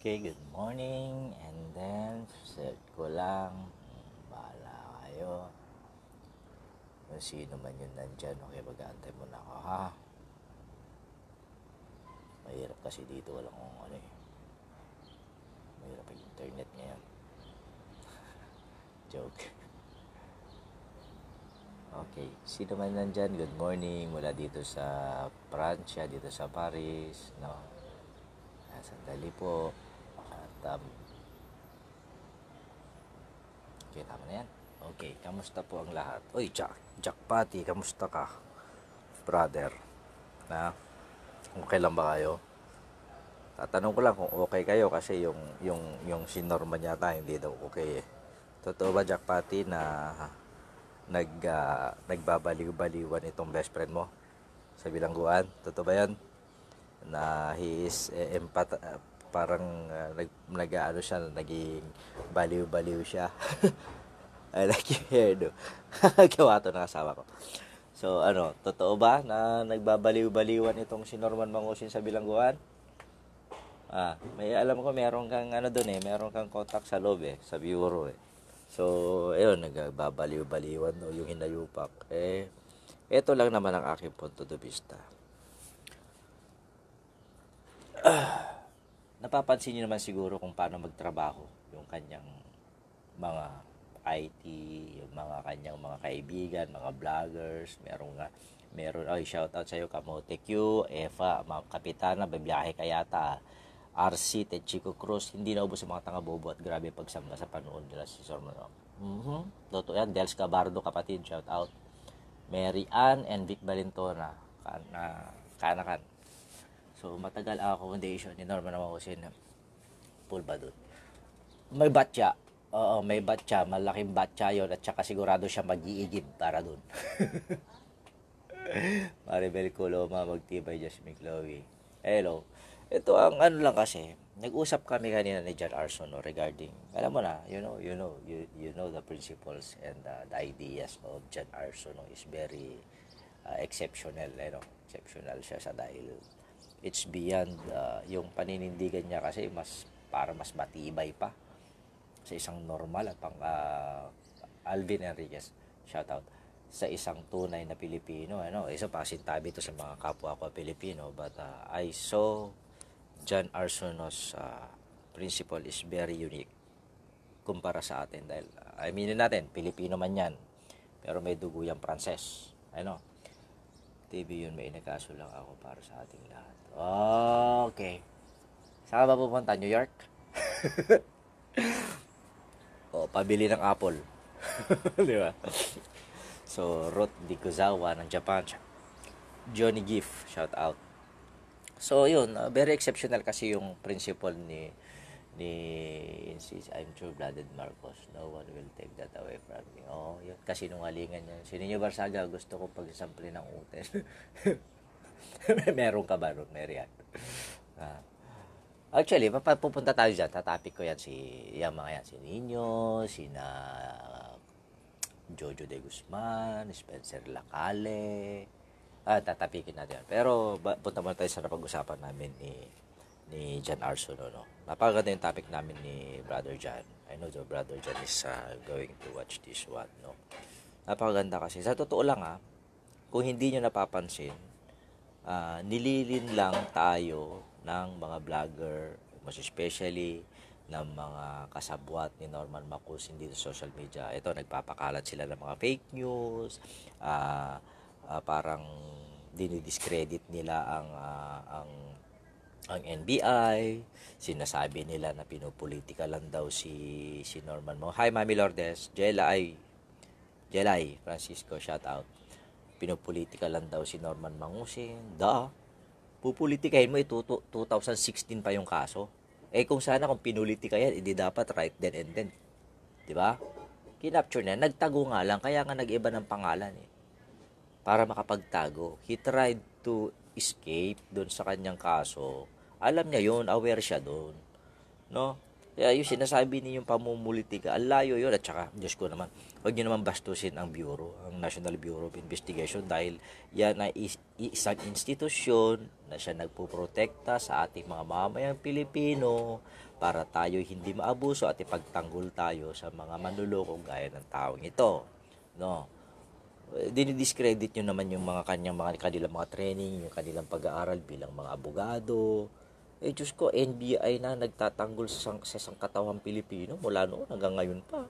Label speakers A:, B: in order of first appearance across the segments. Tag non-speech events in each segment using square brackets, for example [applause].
A: Okay, good morning. And then, search ko lang. Bahala kayo. Kung sino man yun nandyan. Okay, mag-aantay muna ako, ha? Mahirap kasi dito. Walang kung ano eh. Mahirap yung internet ngayon. [laughs] Joke. Okay, sino man nandyan, good morning mula dito sa Pransya, dito sa Paris, no? Ah, sandali po tab. Okay, tama na yan. Okay, kamusta po ang lahat? Uy, Jack, Jack Patty, kamusta ka? Brother. Na? Okay lang ba kayo? Tatanong ko lang kung okay kayo kasi yung yung yung sinorma niya tayo hindi daw okay eh. Totoo ba Jack Patty na nag uh, nagbabaliw-baliwan itong best friend mo sa bilangguan? Totoo ba 'yan? Na he is eh, empath parang uh, nag nag-aano siya naging baliw-baliw siya [laughs] I like your hairdo [laughs] gawa to ng asawa ko so ano totoo ba na nagbabaliw-baliwan itong si Norman Mangusin sa bilangguan ah may alam ko meron kang ano doon eh meron kang contact sa loob eh sa bureau eh so ayun nagbabaliw-baliwan no, yung hinayupak eh ito lang naman ang aking punto de vista ah napapansin niyo naman siguro kung paano magtrabaho yung kanyang mga IT, yung mga kanyang mga kaibigan, mga vloggers, meron nga meron ay shout out sa iyo Kamote Q, Eva, Ma'am Kapitana, bibiyahe ka yata. RC, Chico Cruz, hindi naubos sa mga tanga bobo at grabe pagsamba sa panoon nila si Sir Manok. Mm-hmm. Totoo yan, Dels Cabardo kapatid, shout out. Mary Ann and Vic Valentona, kan, uh, kanakan. So, matagal ako accommodation ni Norman Mausin na Pulbadut. May batya. Oo, may batya. Malaking batya yon at saka sigurado siya mag-iigib para doon. [laughs] Maribel Coloma, Magtibay, Jasmine Chloe. Hello. Ito ang ano lang kasi, nag-usap kami kanina ni John Arson regarding, alam mo na, you know, you know, you, you know the principles and uh, the ideas of John Arson is very uh, exceptional, you eh, know, exceptional siya sa dahil it's beyond uh, yung paninindigan niya kasi mas para mas matibay pa sa isang normal at pang uh, Alvin Enriquez shout out sa isang tunay na Pilipino ano isa pa sintabi to sa mga kapwa ko Pilipino but uh, I saw John Arsonos uh, principle is very unique kumpara sa atin dahil I mean natin Pilipino man yan pero may dugo yung Pranses ano TV yun, may inagaso lang ako para sa ating lahat. Okay. Saan ba pupunta? New York? [laughs] o, oh, pabili ng Apple. [laughs] Di ba? So, Ruth Dikuzawa ng Japan. Johnny Giff, shout out. So, yun, uh, very exceptional kasi yung principle ni ni insists, I'm true-blooded Marcos. No one will take that away from me. Oh, yun. kasi Kasinungalingan yan. Sininyo Barsaga, gusto ko pagsampli ng utel. [laughs] Meron ka ba ron, Marian? Ah. Actually, pupunta tayo dyan. Tatapik ko yan si, yung mga yan, si Ninyo si na Jojo de Guzman, Spencer Lacalle Ah, tatapikin natin yan. Pero, punta muna tayo sa napag-usapan namin ni eh, ni Jan Arsono. No? Napakaganda yung topic namin ni Brother John. I know the Brother John is uh, going to watch this one. No? Napakaganda kasi. Sa totoo lang ha, ah, kung hindi nyo napapansin, uh, nililin lang tayo ng mga vlogger, most especially ng mga kasabwat ni Norman Macusin dito sa social media. Ito, nagpapakalat sila ng mga fake news, uh, uh, parang dinidiscredit nila ang, uh, ang ang NBI, sinasabi nila na pinupolitika lang daw si, si Norman Mo. Hi, Mami Lourdes. Jelay. Jelay, Francisco, shout out. Pinupolitika lang daw si Norman Mangusin. Da, pupolitikahin mo, ito eh, 2016 pa yung kaso. Eh kung sana kung pinolitika yan, hindi dapat right then and then. 'Di ba? Kinapture na, nagtago nga lang kaya nga nag-iba ng pangalan eh. Para makapagtago. He tried to escape doon sa kanyang kaso alam niya yon aware siya doon. No? Kaya yung sinasabi ninyong pamumulitika, ang layo yun. At saka, Diyos ko naman, huwag niyo naman bastusin ang Bureau, ang National Bureau of Investigation dahil yan ay is, isang institusyon na siya nagpuprotekta sa ating mga mamayang Pilipino para tayo hindi maabuso at ipagtanggol tayo sa mga manlulokong gaya ng taong ito. No? Dinidiscredit nyo naman yung mga kanyang mga kanilang mga training, yung kanilang pag-aaral bilang mga abogado, eh Diyos ko, NBI na nagtatanggol sa, sang, sa sangkatawang Pilipino mula noon hanggang ngayon pa.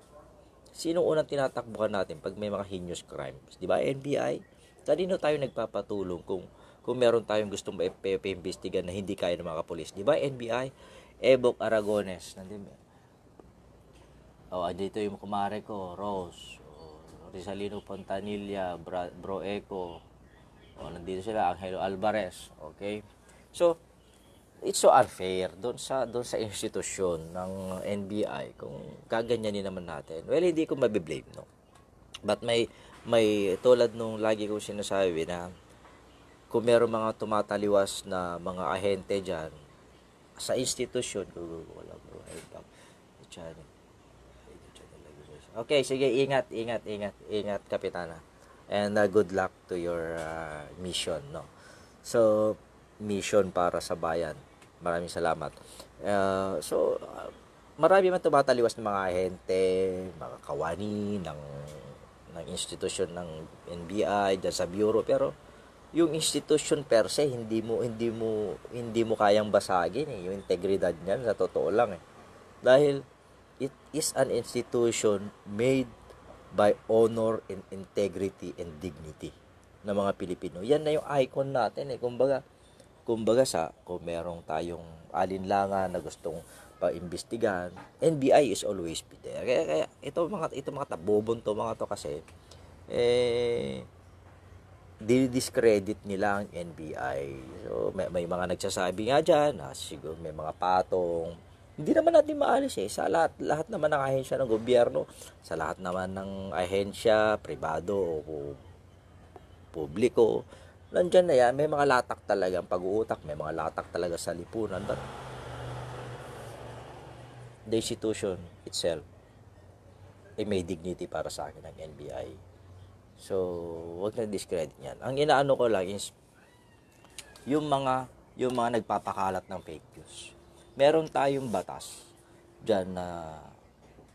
A: Sino unang tinatakbuhan natin pag may mga heinous crimes? Di ba, NBI? Kanino tayo nagpapatulong kung kung meron tayong gustong maipimbestigan na hindi kaya ng mga kapulis? Di ba, NBI? Ebok Aragones. Nandun ba? Oh, andito yung kumare ko, Rose. Oh, Rizalino Pontanilla, Bro Eco. Oh, nandito sila, Angelo Alvarez. Okay? So, it's so unfair doon sa doon sa institusyon ng NBI kung kaganyanin naman natin. Well, hindi ko mabiblame, no. But may may tulad nung lagi ko sinasabi na kung meron mga tumataliwas na mga ahente diyan sa institusyon, wala bro. Okay, sige, ingat, ingat, ingat, ingat, Kapitana. And uh, good luck to your uh, mission, no. So, mission para sa bayan. Maraming salamat. Uh, so, uh, marami man tumataliwas ng mga ahente, mga kawani ng ng institusyon ng NBI dyan sa bureau pero yung institution per se hindi mo hindi mo hindi mo kayang basagin eh yung integridad niyan sa totoo lang eh dahil it is an institution made by honor and integrity and dignity ng mga Pilipino yan na yung icon natin eh kumbaga Kumbaga sa kung merong tayong alinlangan na gustong paimbestigan, NBI is always be there. Kaya, kaya ito mga ito mga tabobon to mga to kasi eh discredit nila ang NBI. So may, may mga nagsasabi nga diyan na siguro may mga patong hindi naman natin maalis eh. Sa lahat, lahat naman ng ahensya ng gobyerno, sa lahat naman ng ahensya, pribado o publiko, nandyan na yan, may mga latak talagang pag-uutak, may mga latak talaga sa lipunan, but the institution itself ay eh, may dignity para sa akin ng NBI. So, wag na discredit niyan. Ang inaano ko lang is yung mga yung mga nagpapakalat ng fake news. Meron tayong batas diyan na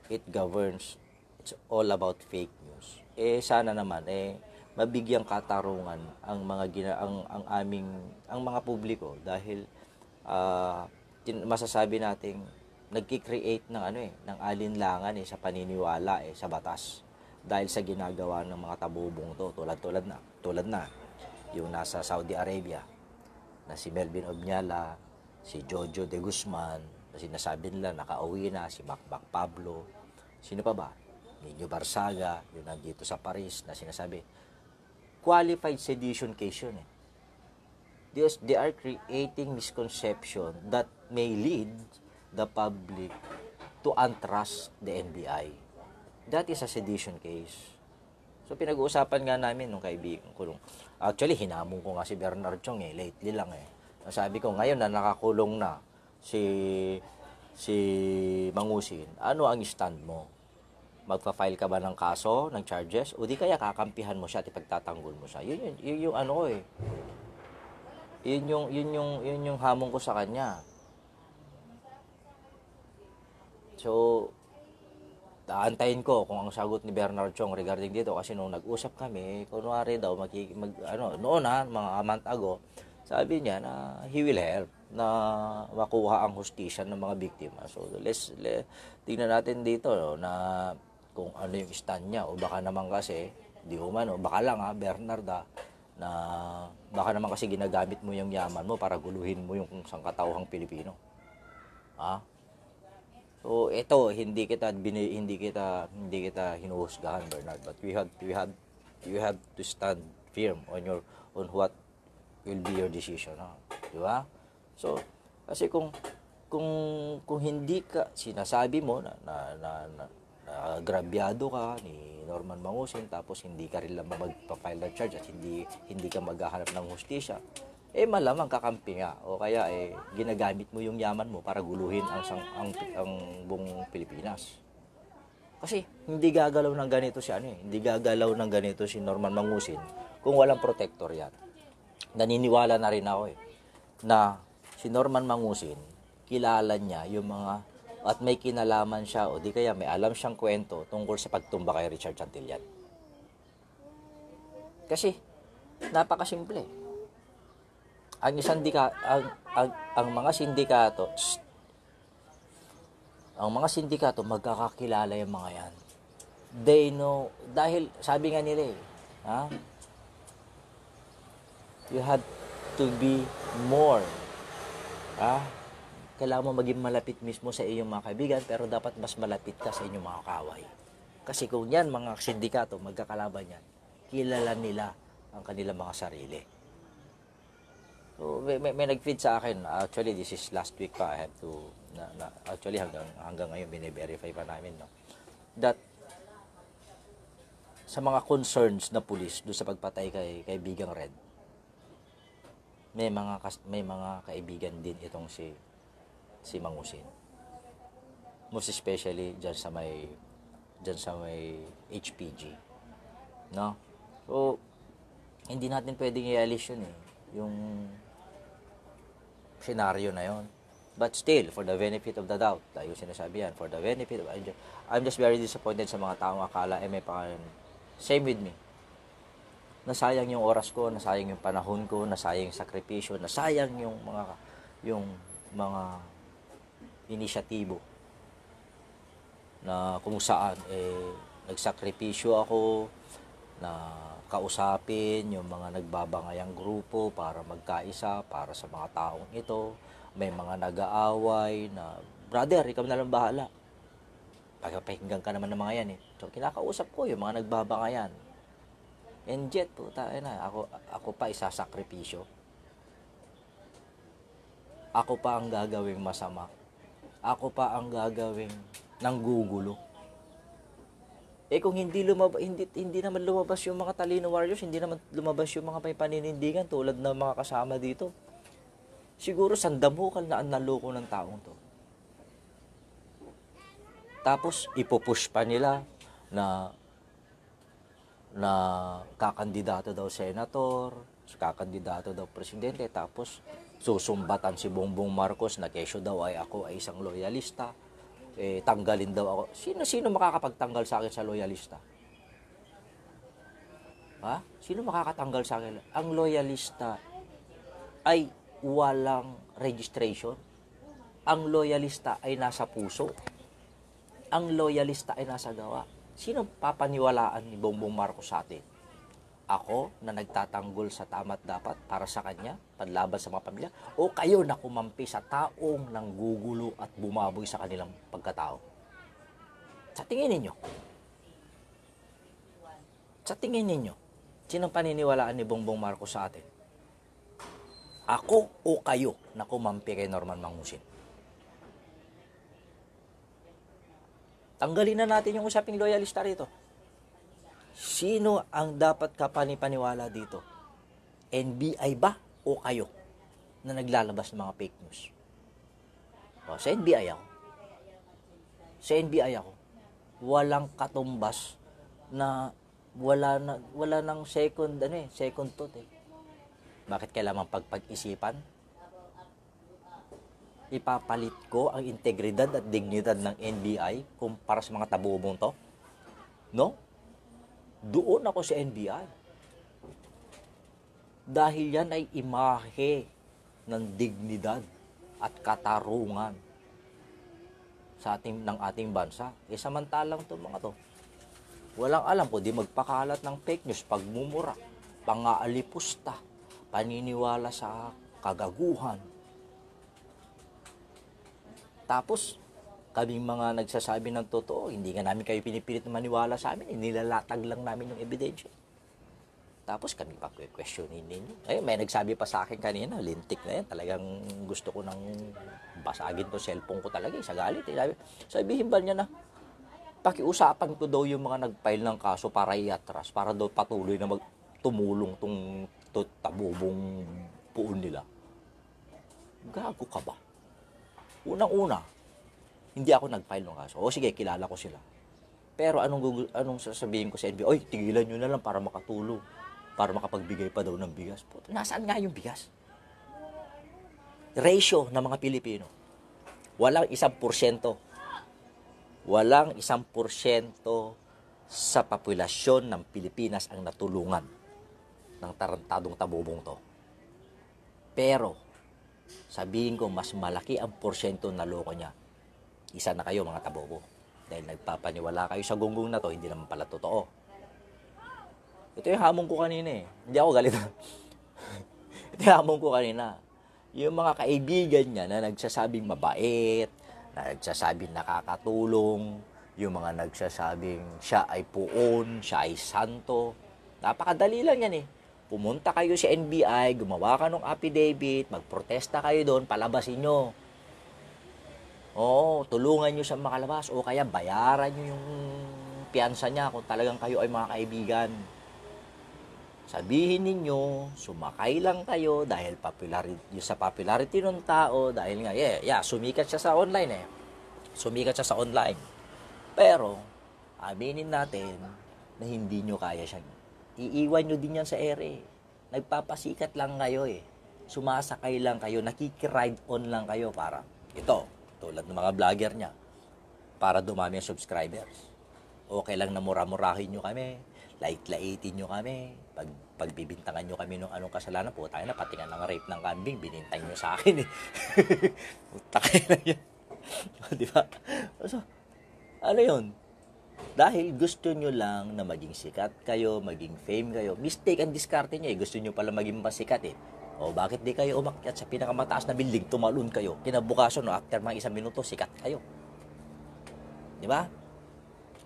A: it governs it's all about fake news. Eh sana naman eh mabigyang katarungan ang mga gina, ang, ang aming ang mga publiko dahil uh, masasabi nating nagki-create ng ano eh ng alinlangan eh sa paniniwala eh sa batas dahil sa ginagawa ng mga tabubong to tulad tulad na tulad na yung nasa Saudi Arabia na si Melvin Obnyala, si Jojo De Guzman, na sinasabi nila nakauwi na si Macbac Pablo, sino pa ba? Nino Barsaga, yung nandito sa Paris na sinasabi qualified sedition case yun eh. Because they are creating misconception that may lead the public to untrust the NBI. That is a sedition case. So pinag-uusapan nga namin nung kaibigan ko. Actually, hinamon ko nga si Bernard Chong eh, lately lang eh. Sabi ko, ngayon na nakakulong na si si Mangusin, ano ang stand mo? magfa-file ka ba ng kaso, ng charges, o di kaya kakampihan mo siya at ipagtatanggol mo siya. Yun, yun, yun yung ano ko eh. Yun yung, yun yung, yun yung hamon ko sa kanya. So, aantayin ko kung ang sagot ni Bernard Chong regarding dito kasi nung nag-usap kami, kunwari daw, mag, mag, ano, noon ha, mga month ago, sabi niya na he will help na makuha ang hustisya ng mga biktima. So let's, let, tingnan natin dito no, na kung ano yung stand niya o baka naman kasi di umano baka lang ha Bernarda na baka naman kasi ginagamit mo yung yaman mo para guluhin mo yung sangkatauhang Pilipino ha so ito hindi kita bini, hindi kita hindi kita hinuhusgahan Bernard but we have we have you have to stand firm on your on what will be your decision ha? di ba so kasi kung kung kung hindi ka sinasabi mo na na, na, na naagrabyado ka ni Norman Mangusin tapos hindi ka rin lang magpa ng charge at hindi, hindi ka maghahanap ng hustisya, eh malamang kakampi nga o kaya eh ginagamit mo yung yaman mo para guluhin ang, sang, ang, ang buong Pilipinas. Kasi hindi gagalaw ng ganito si ano eh, hindi gagalaw ng ganito si Norman Mangusin kung walang protector yan. Naniniwala na rin ako eh na si Norman Mangusin kilala niya yung mga at may kinalaman siya o di kaya may alam siyang kwento tungkol sa pagtumba kay Richard Santillan. Kasi, napakasimple. Ang isang dika, ang, ang, ang mga sindikato, shh, ang mga sindikato, magkakakilala yung mga yan. They know, dahil sabi nga nila eh, ha? you had to be more ha? kailangan mo maging malapit mismo sa iyong mga kaibigan pero dapat mas malapit ka sa inyong mga kaway. Kasi kung yan, mga sindikato, magkakalaban yan, kilala nila ang kanilang mga sarili. So, may, may, may nag-feed sa akin, actually this is last week pa, I have to, na, na, actually hanggang, hanggang ngayon bine-verify pa namin, no? that sa mga concerns na pulis do sa pagpatay kay kaibigang Red, may mga may mga kaibigan din itong si si Mangusin. Most especially diyan sa may diyan sa may HPG. No? So hindi natin pwedeng i-alis yun eh. Yung scenario na yon. But still, for the benefit of the doubt, tayo sinasabi yan, for the benefit of, I'm just very disappointed sa mga taong akala, eh, may pangalan. Same with me. Nasayang yung oras ko, nasayang yung panahon ko, nasayang yung sakripisyo, nasayang yung mga, yung mga inisyatibo na kung saan eh, nagsakripisyo ako na kausapin yung mga nagbabangayang grupo para magkaisa para sa mga taong ito. May mga nag-aaway na, brother, ikaw na lang bahala. Pagpapahinggan ka naman ng mga yan eh. So, kinakausap ko yung mga nagbabangayan. And yet, puta, na, ako, ako pa isasakripisyo. Ako pa ang gagawing masama ako pa ang gagawin ng gugulo. Eh kung hindi lumabas hindi hindi naman lumabas yung mga talino warriors, hindi naman lumabas yung mga may paninindigan tulad ng mga kasama dito. Siguro sandamukal na ang naloko ng taong to. Tapos ipopush pa nila na na kakandidato daw senator, kakandidato daw presidente, tapos susumbatan si Bongbong Marcos na kesyo daw ay ako ay isang loyalista, eh, tanggalin daw ako. Sino-sino makakapagtanggal sa akin sa loyalista? Ha? Sino makakatanggal sa akin? Ang loyalista ay walang registration. Ang loyalista ay nasa puso. Ang loyalista ay nasa gawa. Sino papaniwalaan ni Bongbong Marcos sa atin? ako na nagtatanggol sa tama't dapat para sa kanya, panlaban sa mga pamilya, o kayo na kumampi sa taong gugulo at bumaboy sa kanilang pagkatao? Sa tingin ninyo, sa tingin ninyo, sinong paniniwalaan ni Bongbong Marcos sa atin? Ako o kayo na kumampi kay Norman Mangusin? Tanggalin na natin yung usaping loyalista rito Sino ang dapat kapanipaniwala dito? NBI ba o kayo na naglalabas ng mga fake news? O, sa NBI ako. Sa NBI ako. Walang katumbas na wala na wala nang second ano eh, second thought eh. Bakit kailangan pagpag-isipan? Ipapalit ko ang integridad at dignidad ng NBI kumpara sa mga mo to? No? Doon ako sa NBI. Dahil yan ay imahe ng dignidad at katarungan sa ating, ng ating bansa. E samantalang to mga to, walang alam po, di magpakalat ng fake news, pagmumura, pangaalipusta, paniniwala sa kagaguhan. Tapos, kaming mga nagsasabi ng totoo, hindi nga namin kayo pinipilit na maniwala sa amin, nilalatag lang namin yung ebidensya. Tapos kami pa questionin ninyo. Ay, may nagsabi pa sa akin kanina, lintik na yan, talagang gusto ko nang basagin to cellphone ko talaga, eh, sa galit. Eh. Sabi, sabihin ba niya na, pakiusapan ko daw yung mga nag ng kaso para iatras, para daw patuloy na magtumulong tong tabubong puon nila. Gago ka ba? Unang-una, hindi ako nag-file ng kaso. O sige, kilala ko sila. Pero anong, gugu- anong sasabihin ko sa NBI? Oy, tigilan nyo na lang para makatulong. Para makapagbigay pa daw ng bigas. Puto, nasaan nga yung bigas? Ratio ng mga Pilipino. Walang isang porsyento. Walang isang porsyento sa populasyon ng Pilipinas ang natulungan ng tarantadong tabubong to. Pero, sabihin ko mas malaki ang porsyento na loko niya isa na kayo mga tabobo dahil nagpapaniwala kayo sa gunggong na to, hindi naman pala totoo. Ito yung hamon ko kanina eh. Hindi ako galit. [laughs] Ito yung hamon ko kanina. Yung mga kaibigan niya na nagsasabing mabait, na nagsasabing nakakatulong, yung mga nagsasabing siya ay puon, siya ay santo. Napakadali lang yan eh. Pumunta kayo sa NBI, gumawa ka ng affidavit, magprotesta kayo doon, palabasin nyo Oo, tulungan nyo siya makalabas o kaya bayaran nyo yung piyansa niya kung talagang kayo ay mga kaibigan. Sabihin ninyo, sumakay lang kayo dahil popularity, sa popularity ng tao, dahil nga, yeah, yeah, sumikat siya sa online eh. Sumikat siya sa online. Pero, aminin natin na hindi nyo kaya siya. Iiwan nyo din yan sa ere. Nagpapasikat lang kayo eh. Sumasakay lang kayo, nakikiride on lang kayo para ito, tulad ng mga vlogger niya, para dumami ang subscribers. Okay lang na mura-murahin nyo kami, lait-laitin nyo kami, pag, pagbibintangan nyo kami ng anong kasalanan po, tayo na, pati nga ng rape ng kambing, binintay nyo sa akin eh. [laughs] Puta na yan. [laughs] Di ba? So, ano yun? Dahil gusto nyo lang na maging sikat kayo, maging fame kayo. Mistake ang diskarte nyo eh. Gusto nyo pala maging masikat eh. O bakit di kayo umakyat sa pinakamataas na building, tumalon kayo. Kinabukasan, no, after mga isang minuto, sikat kayo. Di ba?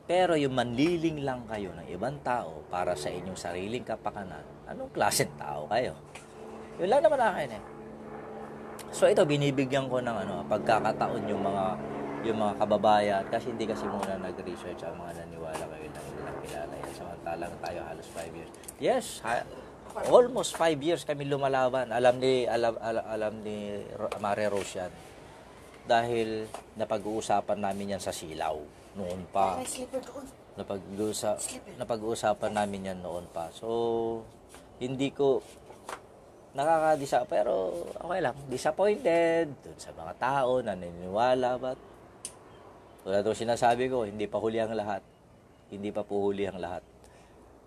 A: Pero yung manliling lang kayo ng ibang tao para sa inyong sariling kapakanan, anong klaseng tao kayo? Yun lang naman akin eh. So ito, binibigyan ko ng ano, pagkakataon yung mga yung mga kababayan kasi hindi kasi muna nag-research ang mga naniwala kayo na hindi nakilala yan samantalang tayo halos 5 years yes ha- almost five years kami lumalaban. Alam ni, alam, alam, alam ni Mare Rose yan. Dahil napag-uusapan namin yan sa silaw noon pa. Napag-uusa, napag-uusapan namin yan noon pa. So, hindi ko nakakadisa pero okay lang disappointed dun sa mga tao naniniwala but wala daw sinasabi ko hindi pa huli ang lahat hindi pa po huli ang lahat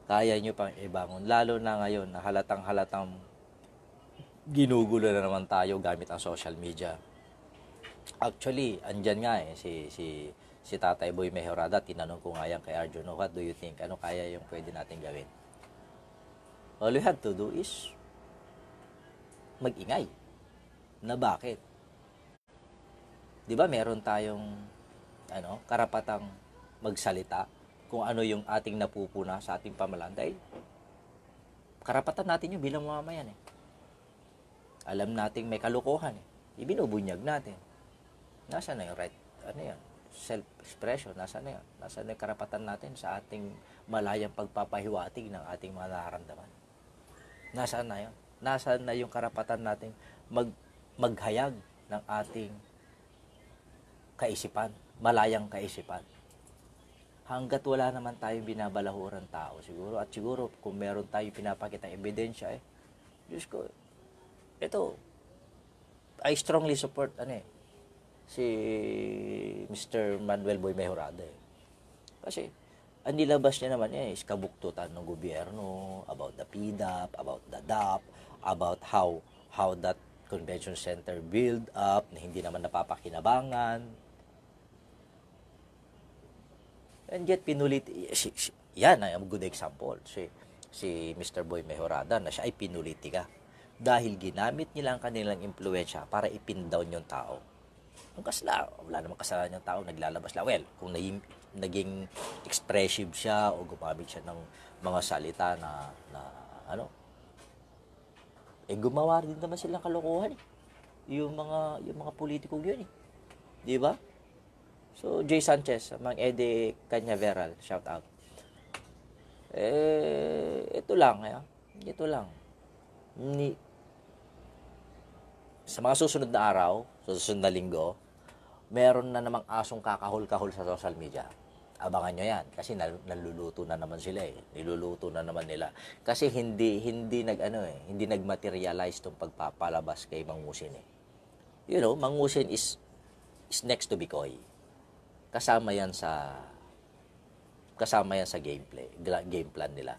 A: kaya nyo pang ibangon. Lalo na ngayon, na halatang-halatang ginugulo na naman tayo gamit ang social media. Actually, andyan nga eh, si, si, si Tatay Boy Mejorada, tinanong ko nga yan kay Arjun, what do you think? Ano kaya yung pwede natin gawin? All we have to do is mag-ingay. Na bakit? 'Di ba meron tayong ano, karapatang magsalita kung ano yung ating napupuna sa ating pamalaan dahil karapatan natin yung bilang mamayan eh. Alam nating may kalukuhan eh. Ibinubunyag natin. Nasaan na yung right? Ano yan? Self-expression. Nasaan na yun? Nasaan na yung karapatan natin sa ating malayang pagpapahiwatig ng ating mga nararamdaman? Nasaan na yun? Nasaan na yung karapatan natin mag maghayag ng ating kaisipan, malayang kaisipan? hanggat wala naman tayong binabalahuran tao siguro. At siguro kung meron tayong pinapakita ebidensya eh, Diyos ko, ito, I strongly support ano eh, si Mr. Manuel Boy Mejorada eh. Kasi, ang nilabas niya naman eh, is kabuktutan ng gobyerno, about the PDAP, about the DAP, about how how that convention center build up na hindi naman napapakinabangan, And yet, pinulit, si, si, yan ay a good example. Si, si Mr. Boy Mejorada na siya ay pinulitika dahil ginamit nila ang kanilang impluensya para ipindown yung tao. Ang kasla, wala namang kasalanan yung tao, naglalabas lang. Well, kung naging, naging expressive siya o gumamit siya ng mga salita na, na ano, eh gumawa rin naman silang kalokohan eh. Yung mga, yung mga politiko yun eh. Di ba? So, Jay Sanchez, Mang Eddie Canaveral, shout out. Eh, ito lang. Eh. Ito lang. Ni, sa mga susunod na araw, susunod na linggo, meron na namang asong kakahol-kahol sa social media. Abangan nyo yan kasi nal- naluluto na naman sila eh. Niluluto na naman nila. Kasi hindi hindi nag ano eh, hindi nagmaterialize tong pagpapalabas kay Mangusin eh. You know, Mangusin is is next to Bicoy kasama yan sa kasama yan sa gameplay, game plan nila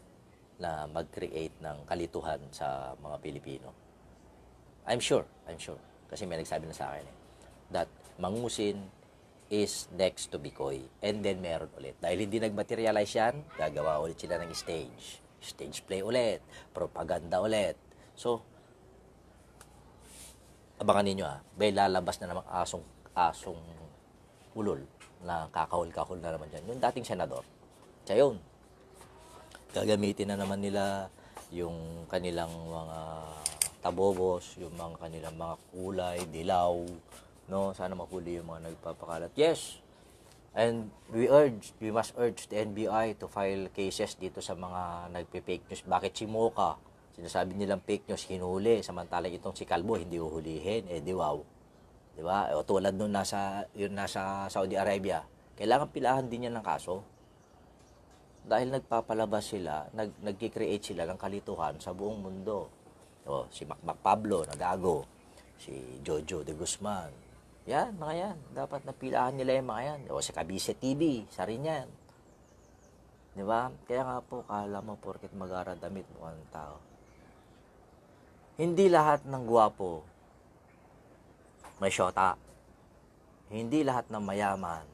A: na mag-create ng kalituhan sa mga Pilipino. I'm sure, I'm sure. Kasi may nagsabi na sa akin eh, that Mangusin is next to Bicoy. And then meron ulit. Dahil hindi nag-materialize yan, gagawa ulit sila ng stage. Stage play ulit. Propaganda ulit. So, abangan ninyo ah. May lalabas na namang asong, asong ulol na kakahol-kahol na naman dyan, yung dating senador, siya yun. Gagamitin na naman nila yung kanilang mga tabobos, yung mga kanilang mga kulay, dilaw, no? Sana makuli yung mga nagpapakalat. Yes, And we urge, we must urge the NBI to file cases dito sa mga nagpe-fake news. Bakit si Moka? Sinasabi nilang fake news, hinuli. Samantalang itong si Calvo, hindi uhulihin. Eh, di wow. 'Di ba? O tulad nung nasa yung nasa Saudi Arabia, kailangan pilahan din niya ng kaso. Dahil nagpapalabas sila, nag nagki-create sila ng kalituhan sa buong mundo. O, si Macmac Pablo nagago, si Jojo de Guzman. Yan, mga yan. Dapat napilahan nila yung mga yan. O, si Cavite TV, sa rin yan. Di ba? Kaya nga po, kala mo porket magara damit mo ang tao. Hindi lahat ng guwapo may syota. Hindi lahat ng mayaman,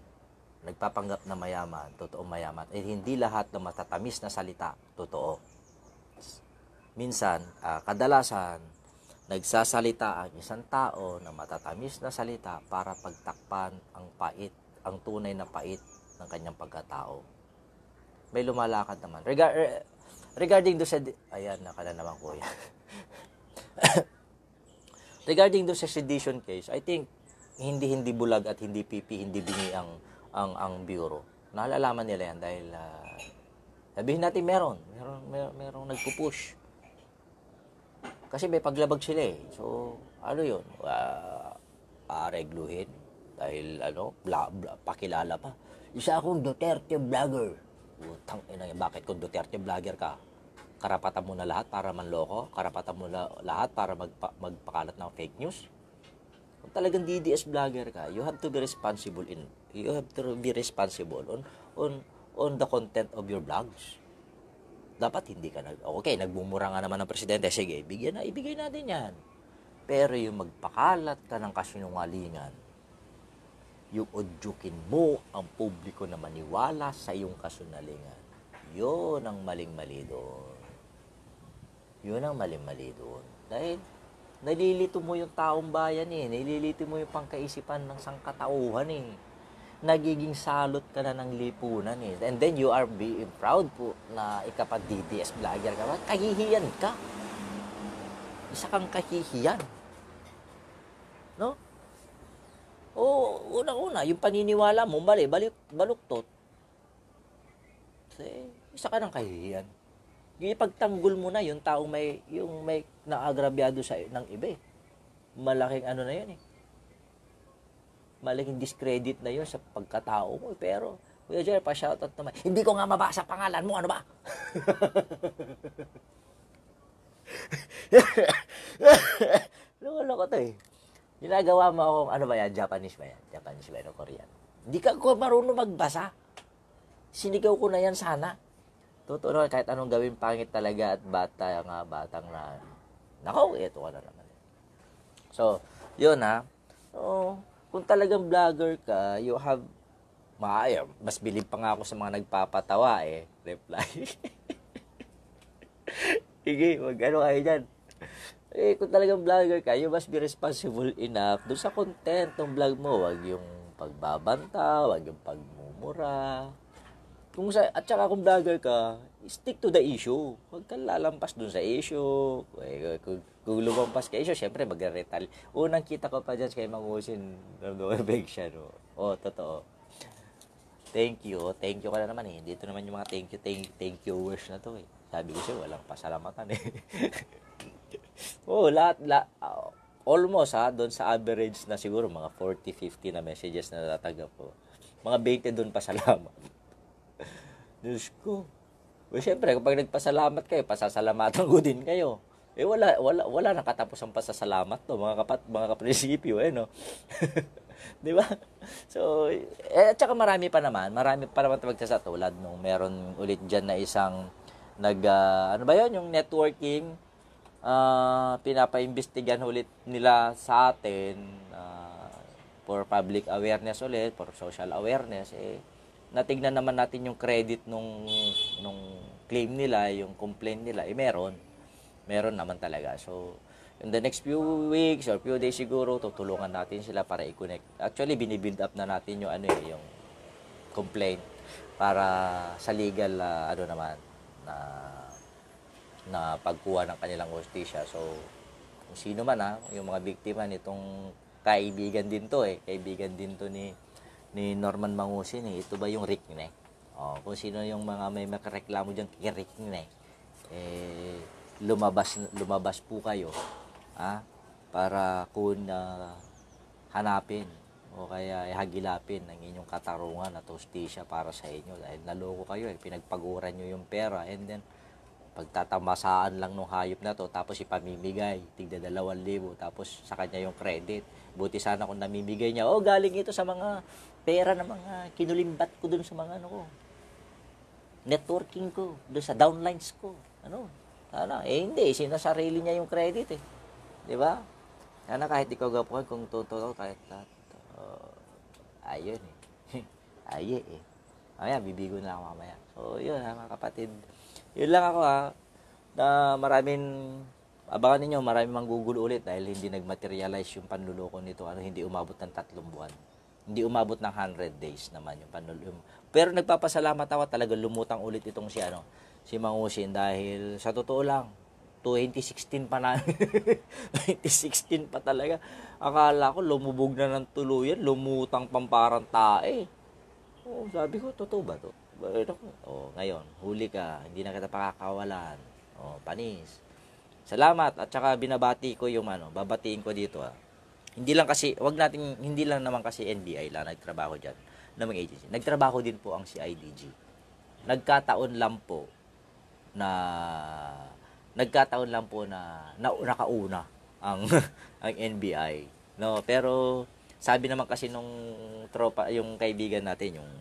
A: nagpapanggap na mayaman, totoo mayaman. At eh, hindi lahat ng matatamis na salita, totoo. Minsan, uh, kadalasan, nagsasalita ang isang tao na matatamis na salita para pagtakpan ang pait, ang tunay na pait ng kanyang pagkatao. May lumalakad naman. Regar eh, regarding do sa... Ayan, nakala naman kuya. [laughs] Regarding do sa sedition case, I think hindi hindi bulag at hindi pipi, hindi bingi ang ang ang bureau. Nalalaman nila yan dahil uh, sabihin natin meron, meron meron merong nagpo-push. Kasi may paglabag sila eh. So, ano 'yun? Uh, ah, aregluhin dahil ano, bla, bla, pakilala pa. Isa akong Duterte vlogger. Utang ina, bakit kung Duterte vlogger ka? karapatan mo na lahat para manloko, karapatan mo na lahat para magpa- magpakalat ng fake news. Kung talagang DDS vlogger ka, you have to be responsible in you have to be responsible on on on the content of your blogs. Dapat hindi ka nag Okay, nagmumura nga naman ng presidente, sige, bigyan na ibigay natin 'yan. Pero yung magpakalat ka ng kasinungalingan, yung odyukin mo ang publiko na maniwala sa iyong kasundalingan, yun ang maling-mali doon. Yun ang mali-mali doon. Dahil nalilito mo yung taong bayan eh. Nalilito mo yung pangkaisipan ng sangkatauhan eh. Nagiging salot ka na ng lipunan eh. And then you are being proud po na ikapag DDS vlogger ka. Kahihiyan ka. Isa kang kahihiyan. No? O, una una yung paniniwala mo, mali, balik, baluktot. Kasi, isa ka ng kahihiyan yung ipagtanggol mo na yung taong may yung may naagrabyado sa ng iba eh. Malaking ano na yun eh. Malaking discredit na yun sa pagkatao mo. Eh. Pero, Kuya Jerry, pa-shoutout naman. Hindi ko nga mabasa pangalan mo, ano ba? [laughs] Loko-loko to eh. Ginagawa mo akong, ano ba yan, Japanese ba yan? Japanese ba yan o Korean? Hindi ka ko marunong magbasa. Sinigaw ko na yan sana. Totoo naman, kahit anong gawin, pangit talaga at bata nga, batang na, nako, ito ka na naman. So, yun ha. So, kung talagang vlogger ka, you have, maaya, mas bilib pa nga ako sa mga nagpapatawa eh. Reply. [laughs] Sige, wag ano kayo dyan. Eh, kung talagang vlogger ka, you must be responsible enough dun sa content ng vlog mo. Wag yung pagbabanta, wag yung pagmumura, kung sa, at saka kung vlogger ka, stick to the issue. Huwag kang lalampas dun sa issue. Eh, kung, kung lumampas ka issue, syempre magre-retal. Unang kita ko pa dyan kay Mang Usin, nabeg siya, no? Oo, oh, totoo. Thank you. Thank you ka na naman eh. Dito naman yung mga thank you, thank, thank you wish na to eh. Sabi ko siya, walang pasalamatan eh. [laughs] oh, lahat, la, uh, almost ha, doon sa average na siguro mga 40-50 na messages na natatanggap ko. Mga 20 doon pasalamat. Diyos ko. Well, syempre, kapag nagpasalamat kayo, pasasalamatan ko din kayo. Eh, wala, wala, wala nakatapos ang pasasalamat, no, mga kapat, mga kaprinsipyo, eh, no? [laughs] Di ba? So, eh, at saka marami pa naman, marami pa naman sa tulad nung meron ulit dyan na isang nag, uh, ano ba yon yung networking, uh, ah, pinapaimbestigan ulit nila sa atin, uh, for public awareness ulit, for social awareness, eh, natignan naman natin yung credit nung nung claim nila, yung complaint nila, eh meron. Meron naman talaga. So, in the next few weeks or few days siguro, tutulungan natin sila para i-connect. Actually, binibuild up na natin yung ano eh, yung complaint para sa legal uh, ano naman na na pagkuha ng kanilang hostisya. So, kung sino man ha, ah, yung mga biktima nitong kaibigan din to eh, kaibigan din to ni ni Norman Mangusin eh. Ito ba yung Rick Neck? O, oh, kung sino yung mga may makareklamo diyan kay Rick Neck, eh, lumabas, lumabas po kayo ha para kun uh, hanapin o kaya ihagilapin ang inyong katarungan at hostisya para sa inyo dahil naloko kayo eh, pinagpaguran niyo yung pera and then pagtatamasaan lang ng hayop na to tapos ipamimigay tigda dalawang libo tapos sa kanya yung credit buti sana kung namimigay niya oh galing ito sa mga pera ng mga kinulimbat ko dun sa mga ano ko. Networking ko, dun sa downlines ko. Ano? Sana. Eh hindi, sinasarili niya yung credit eh. Di ba? Sana kahit ikaw gapuhan kung totoo kahit lahat. Uh, ayun eh. [laughs] Aye eh. Mamaya, bibigo na lang mamaya. So, yun ha, mga kapatid. Yun lang ako ha. Na maraming abangan ninyo, marami mang gugulo ulit dahil hindi nagmaterialize yung panluloko nito. Ano, hindi umabot ng tatlong buwan hindi umabot ng 100 days naman yung panulong. Pero nagpapasalamat ako talaga lumutang ulit itong si ano, si Mangusin dahil sa totoo lang, 2016 pa na. 2016 [laughs] pa talaga. Akala ko lumubog na ng tuluyan, lumutang pamparang tae. Oo, sabi ko, totoo ba to? Oh, ngayon, huli ka, hindi na kita pakakawalan. Oh, panis. Salamat at saka binabati ko yung ano, babatiin ko dito ah hindi lang kasi, wag natin, hindi lang naman kasi NBI lang nagtrabaho diyan na mga agency. Nagtrabaho din po ang CIDG. Nagkataon lang po na nagkataon lang po na, na nakauna ang [laughs] ang NBI. No, pero sabi naman kasi nung tropa, yung kaibigan natin, yung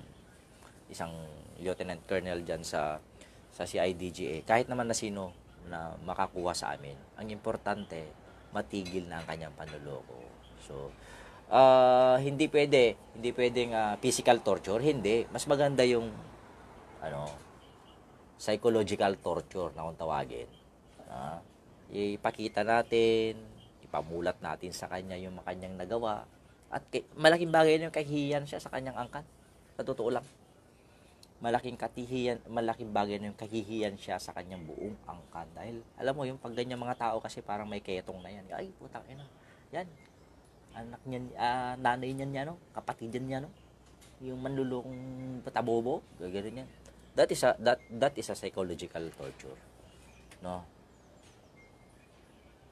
A: isang Lieutenant Colonel diyan sa sa CIDG eh, kahit naman na sino na makakuha sa amin, ang importante matigil na ang kanyang panloloko. So, uh, hindi pwede, hindi pwedeng uh, physical torture, hindi. Mas maganda yung ano, psychological torture na kung tawagin. Uh, ipakita natin, ipamulat natin sa kanya yung makanyang nagawa. At kay, malaking bagay yung kahihiyan siya sa kanyang angkan. Sa totoo lang. Malaking katihiyan, malaking bagay yung kahihiyan siya sa kanyang buong angkan. Dahil, alam mo, yung pag ganyan mga tao kasi parang may ketong na yan. Ay, putang ina. Yan, anak niya, uh, nanay niya niya, no? kapatid niya, no? yung manlulokong patabobo, gagawin niya. That is a, that, that is a psychological torture. No?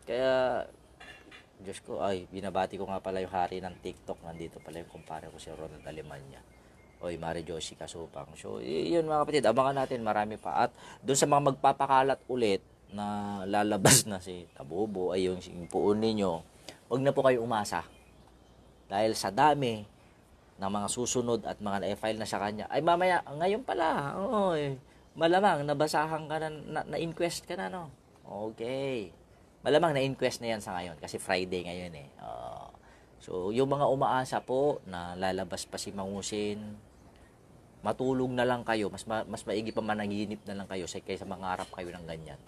A: Kaya, Diyos ko, ay, binabati ko nga pala yung hari ng TikTok. Nandito pala yung kumpare ko si Ronald Alemanya. Oy, Mare Josie Kasupang. So, yun mga kapatid, abangan natin, marami pa. At doon sa mga magpapakalat ulit na lalabas na si Tabobo, ay yung, yung puon ninyo, huwag na po kayo umasa dahil sa dami ng mga susunod at mga na-file na sa kanya, ay mamaya, ngayon pala, oy, malamang nabasahan ka na, na, na-inquest ka na, no? Okay. Malamang na-inquest na yan sa ngayon kasi Friday ngayon eh. Uh, so, yung mga umaasa po na lalabas pa si Mangusin, matulog na lang kayo, mas, ma, mas maigi pa managinip na lang kayo kaysa mangarap kayo ng ganyan.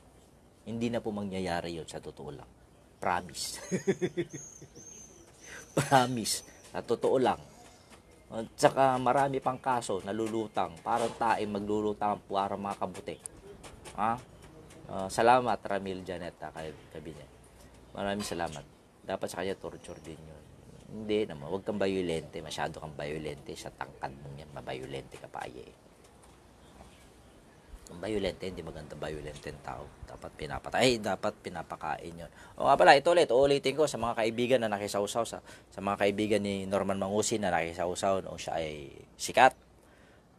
A: Hindi na po mangyayari yon sa totoo lang. Promise. [laughs] Promise. Na totoo lang. At saka marami pang kaso nalulutang. Parang tayo maglulutang para mga kabuti. Ha? Uh, salamat Ramil Janeta kabinet. Maraming salamat. Dapat sa kanya torture din yun. Hindi naman. Huwag kang bayolente. Masyado kang bayolente. Sa tangkad mong yan, mabayolente ka pa. Yeah. Ang violent, eh, hindi maganda violent yung tao. Dapat pinapatay. dapat pinapakain yun. O nga pala, ito ulit. Uulitin ko sa mga kaibigan na nakisausaw. Sa, sa mga kaibigan ni Norman Mangusi na nakisausaw noong siya ay sikat.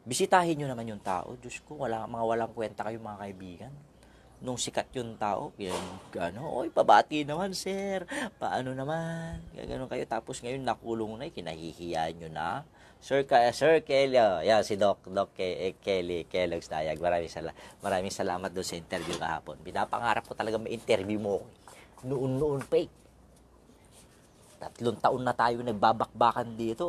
A: Bisitahin nyo naman yung tao. Diyos ko, wala, mga walang kwenta kayong mga kaibigan nung sikat yung tao, yung, ano, oy, pabati naman, sir. Paano naman? Ganun kayo. Tapos ngayon, nakulong na, eh, kinahihiya nyo na. Sir, Ka- eh, Sir Kelly, oh, yan, si Doc, Doc Ke- eh, Kelly, Kellogg's Dayag. Maraming, sala- maraming salamat doon sa interview kahapon. Pinapangarap ko talaga ma-interview mo Noon-noon eh. pa eh. Tatlong taon na tayo nagbabakbakan dito.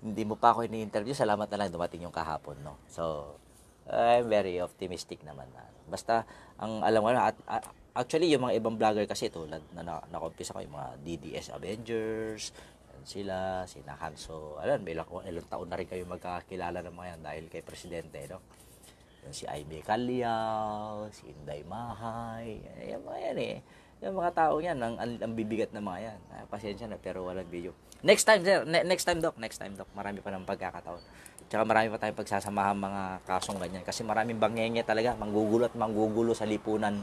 A: Hindi mo pa ako ini-interview. Salamat na lang dumating yung kahapon, no? So, I'm very optimistic naman. Na. Ano. Basta, ang alam ko at, actually, yung mga ibang vlogger kasi tulad na, na, na ko, yung mga DDS Avengers, Andun sila, sina Hanso. Alam, ilang, ilang taon na rin kayo magkakakilala ng mga yan dahil kay Presidente, no? Yung si Amy Kalyao, si Inday Mahay, yung mga yan eh. Yung mga tao yan, ang, ang, ang bibigat na mga yan. Ah, pasensya na, pero walang video. Next time, sir. Ne- next time, Doc. Next time, Doc. Marami pa ng pagkakataon. Tsaka marami pa tayong pagsasamahan mga kasong ganyan. Kasi maraming bangenge talaga. Manggugulo at manggugulo sa lipunan.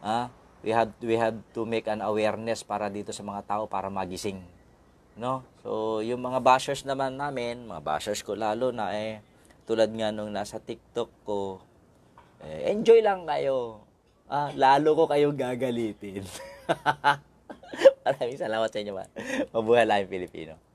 A: Ah, we had we had to make an awareness para dito sa mga tao para magising. No? So, yung mga bashers naman namin, mga bashers ko lalo na eh, tulad nga nung nasa TikTok ko, eh, enjoy lang kayo. Ah, lalo ko kayo gagalitin. [laughs] Maraming salamat sa inyo. Man. Mabuhay lang Pilipino.